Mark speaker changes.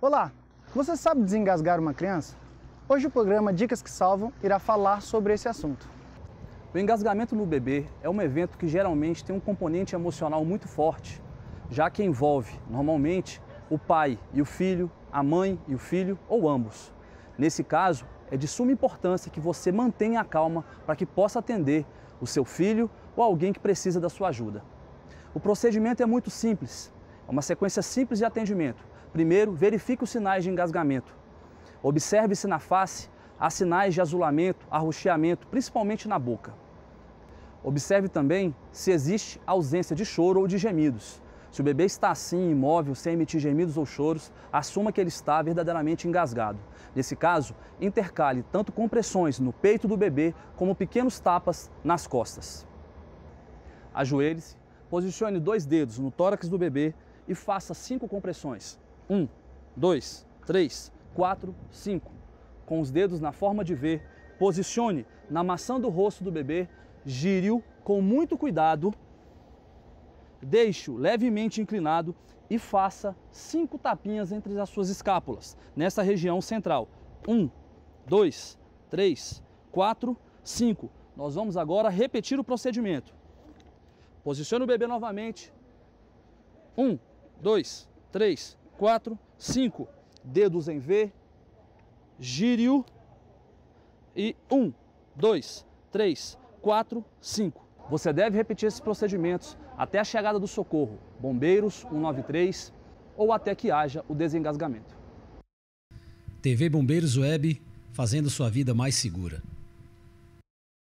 Speaker 1: Olá, você sabe desengasgar uma criança? Hoje o programa Dicas que Salvam irá falar sobre esse assunto. O engasgamento no bebê é um evento que geralmente tem um componente emocional muito forte, já que envolve, normalmente, o pai e o filho, a mãe e o filho ou ambos. Nesse caso, é de suma importância que você mantenha a calma para que possa atender o seu filho ou alguém que precisa da sua ajuda. O procedimento é muito simples, é uma sequência simples de atendimento, Primeiro, verifique os sinais de engasgamento. Observe se na face há sinais de azulamento, arroxeamento, principalmente na boca. Observe também se existe ausência de choro ou de gemidos. Se o bebê está assim, imóvel, sem emitir gemidos ou choros, assuma que ele está verdadeiramente engasgado. Nesse caso, intercale tanto compressões no peito do bebê como pequenos tapas nas costas. Ajoelhe-se, posicione dois dedos no tórax do bebê e faça cinco compressões. Um, dois, três, quatro, cinco. Com os dedos na forma de V, posicione na maçã do rosto do bebê, gire-o com muito cuidado, deixe-o levemente inclinado e faça cinco tapinhas entre as suas escápulas, nessa região central. Um, dois, três, quatro, cinco. Nós vamos agora repetir o procedimento. Posicione o bebê novamente. Um, dois, três, 4, 5. Dedos em V, gírio e 1, 2, 3, 4, 5. Você deve repetir esses procedimentos até a chegada do socorro, bombeiros 193 ou até que haja o desengasgamento. TV Bombeiros Web, fazendo sua vida mais segura.